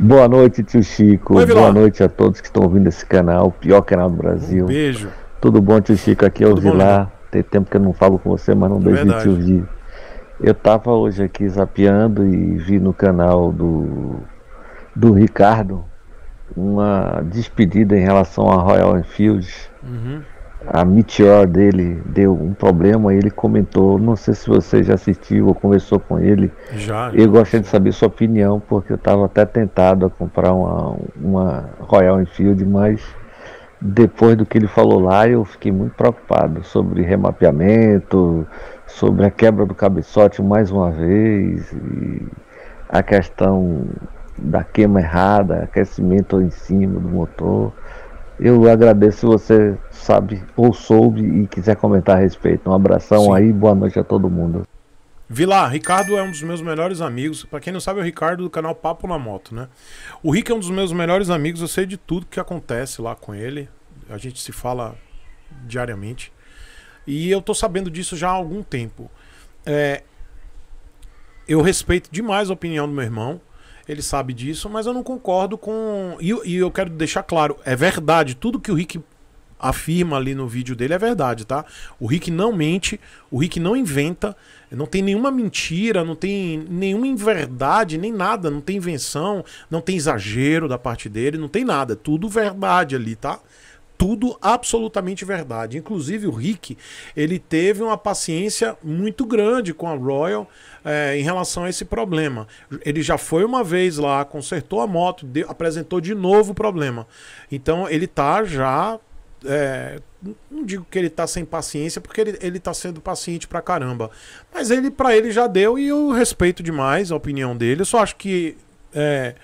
Boa noite, tio Chico. Oi, Boa noite a todos que estão ouvindo esse canal, o pior canal do Brasil. Um beijo. Tudo bom, tio Chico? Aqui é o Vilar. Tem tempo que eu não falo com você, mas não é deixe de te ouvir. Eu estava hoje aqui zapeando e vi no canal do, do Ricardo uma despedida em relação a Royal Enfield. Uhum a Meteor dele deu um problema, ele comentou, não sei se você já assistiu ou conversou com ele. Já. Eu gostaria de saber sua opinião, porque eu estava até tentado a comprar uma, uma Royal Enfield, mas depois do que ele falou lá, eu fiquei muito preocupado sobre remapeamento, sobre a quebra do cabeçote mais uma vez, a questão da queima errada, aquecimento em cima do motor. Eu agradeço se você sabe ou soube e quiser comentar a respeito. Um abração Sim. aí, boa noite a todo mundo. Vilar, Ricardo é um dos meus melhores amigos. Para quem não sabe, é o Ricardo do canal Papo na Moto, né? O Rick é um dos meus melhores amigos, eu sei de tudo que acontece lá com ele. A gente se fala diariamente. E eu tô sabendo disso já há algum tempo. É... eu respeito demais a opinião do meu irmão ele sabe disso, mas eu não concordo com. E, e, eu quero deixar claro: é verdade, tudo que o Rick afirma ali no vídeo dele é verdade, tá? O Rick não mente, o Rick não inventa, não tem nenhuma mentira, não tem nenhuma inverdade, nem nada, não tem invenção, não tem exagero da parte dele, não tem nada, é tudo verdade ali, tá? tudo absolutamente verdade. Inclusive o Rick, ele teve uma paciência muito grande com a Royal é, em relação a esse problema. Ele já foi uma vez lá, consertou a moto, deu, apresentou de novo o problema. Então ele tá já é, não digo que ele tá sem paciência, porque ele, ele tá sendo paciente pra caramba. Mas ele, para ele, já deu e eu respeito demais a opinião dele. Eu só acho que é,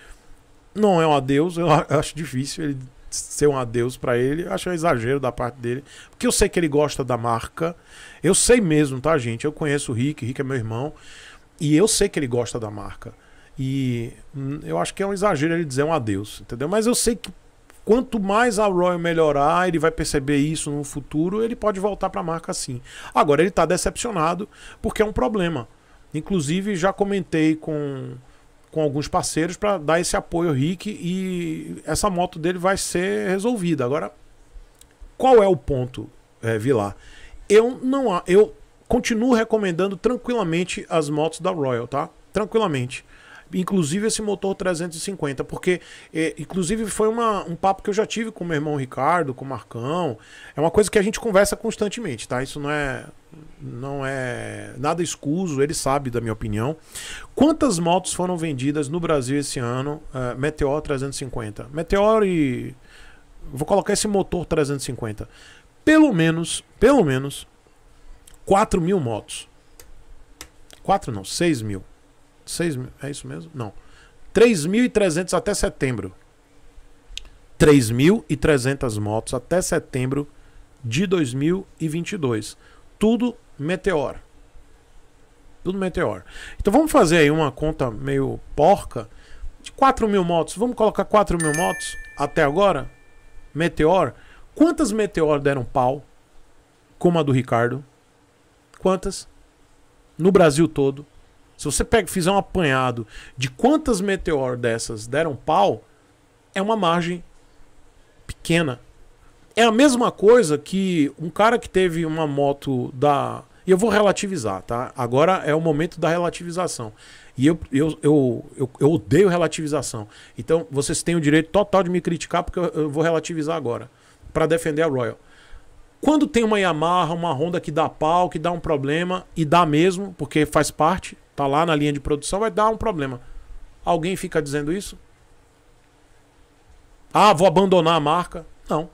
não é um adeus, eu acho difícil ele ser um adeus para ele, acho um exagero da parte dele. Porque eu sei que ele gosta da marca. Eu sei mesmo, tá, gente? Eu conheço o Rick, Rick é meu irmão. E eu sei que ele gosta da marca. E hum, eu acho que é um exagero ele dizer um adeus, entendeu? Mas eu sei que quanto mais a Royal melhorar, ele vai perceber isso no futuro, ele pode voltar para a marca assim. Agora ele está decepcionado porque é um problema. Inclusive já comentei com com alguns parceiros para dar esse apoio ao Rick e essa moto dele vai ser resolvida. Agora, qual é o ponto, é, Vilar? Eu não eu continuo recomendando tranquilamente as motos da Royal, tá? Tranquilamente inclusive esse motor 350, porque é, inclusive foi uma, um papo que eu já tive com meu irmão Ricardo, com o Marcão. É uma coisa que a gente conversa constantemente, tá? Isso não é não é nada escuso, ele sabe da minha opinião. Quantas motos foram vendidas no Brasil esse ano? Uh, Meteor 350. Meteor e vou colocar esse motor 350. Pelo menos, pelo menos 4 mil motos. 4 não, 6 mil. 6 mil, é isso mesmo? Não. 3.300 até setembro. 3.300 motos até setembro de 2022. Tudo Meteor. Tudo Meteor. Então vamos fazer aí uma conta meio porca de 4 mil motos. Vamos colocar 4 mil motos até agora? Meteor. Quantas Meteor deram pau? Como a do Ricardo? Quantas? No Brasil todo. Se você pega, fizer um apanhado de quantas meteoros dessas deram pau, é uma margem pequena. É a mesma coisa que um cara que teve uma moto da. E eu vou relativizar, tá? Agora é o momento da relativização. E eu, eu, eu, eu, eu odeio relativização. Então vocês têm o direito total de me criticar, porque eu, eu vou relativizar agora. Para defender a Royal. Quando tem uma Yamaha, uma Honda que dá pau, que dá um problema, e dá mesmo, porque faz parte tá lá na linha de produção, vai dar um problema. Alguém fica dizendo isso? Ah, vou abandonar a marca. Não.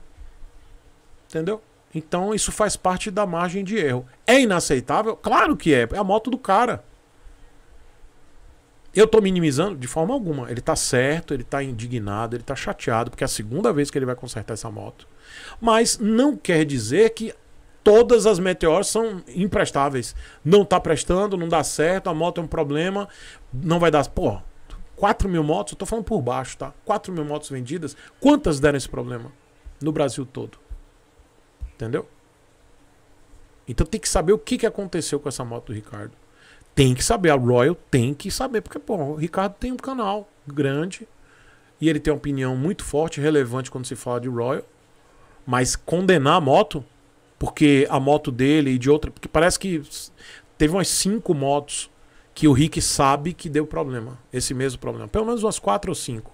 Entendeu? Então isso faz parte da margem de erro. É inaceitável? Claro que é. É a moto do cara. Eu estou minimizando de forma alguma. Ele está certo, ele está indignado, ele está chateado, porque é a segunda vez que ele vai consertar essa moto. Mas não quer dizer que todas as meteoras são imprestáveis. Não tá prestando, não dá certo, a moto é um problema, não vai dar. Pô, 4 mil motos, eu tô falando por baixo, tá? 4 mil motos vendidas, quantas deram esse problema? No Brasil todo. Entendeu? Então tem que saber o que, que aconteceu com essa moto do Ricardo. Tem que saber, a Royal tem que saber, porque, pô, o Ricardo tem um canal grande e ele tem uma opinião muito forte, relevante quando se fala de Royal. Mas condenar a moto porque a moto dele e de outra. Porque parece que teve umas cinco motos que o Rick sabe que deu problema. Esse mesmo problema. Pelo menos umas quatro ou cinco.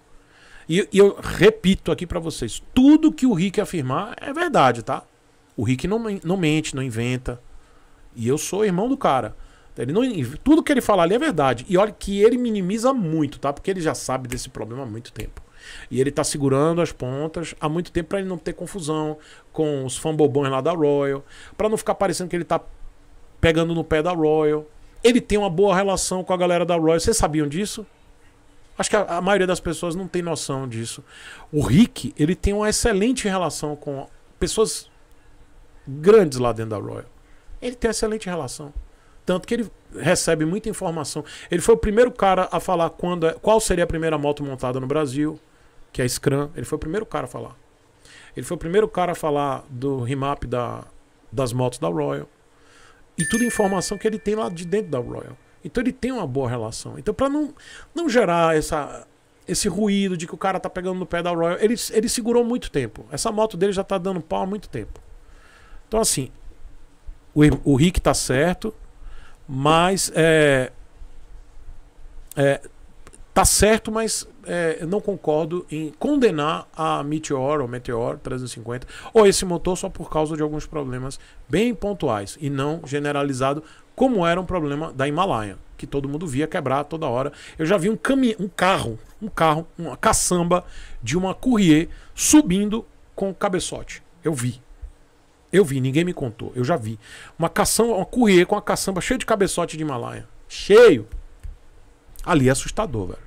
E, e eu repito aqui para vocês: tudo que o Rick afirmar é verdade, tá? O Rick não, não mente, não inventa. E eu sou irmão do cara. Ele não, tudo que ele falar ali é verdade. E olha que ele minimiza muito, tá? Porque ele já sabe desse problema há muito tempo. E ele está segurando as pontas há muito tempo para ele não ter confusão com os fanbobões lá da Royal, para não ficar parecendo que ele está pegando no pé da Royal. Ele tem uma boa relação com a galera da Royal. Vocês sabiam disso? Acho que a, a, maioria das pessoas não tem noção disso. O Rick, ele tem uma excelente relação com pessoas grandes lá dentro da Royal. Ele tem uma excelente relação. Tanto que ele recebe muita informação. Ele foi o primeiro cara a falar quando, é, qual seria a primeira moto montada no Brasil que é Scrum. Ele foi o primeiro cara a falar. Ele foi o primeiro cara a falar do remap da, das motos da Royal. E tudo informação que ele tem lá de dentro da Royal. Então ele tem uma boa relação. Então, para não, não gerar essa, esse ruído de que o cara tá pegando no pé da Royal, ele, ele segurou muito tempo. Essa moto dele já tá dando pau há muito tempo. Então, assim, o, o Rick tá certo, mas é, é, tá certo, mas é, não concordo em condenar a Meteor ou Meteor 350 ou esse motor só por causa de alguns problemas bem pontuais e não generalizado, como era um problema da Himalaia, que todo mundo via quebrar toda hora. Eu já vi um, um carro, um carro, uma caçamba de uma Courier subindo com cabeçote. Eu vi. Eu vi, ninguém me contou. Eu já vi. Uma caçamba, uma Courier com a caçamba cheia de cabeçote de Himalaia. Cheio. Ali é assustador, velho.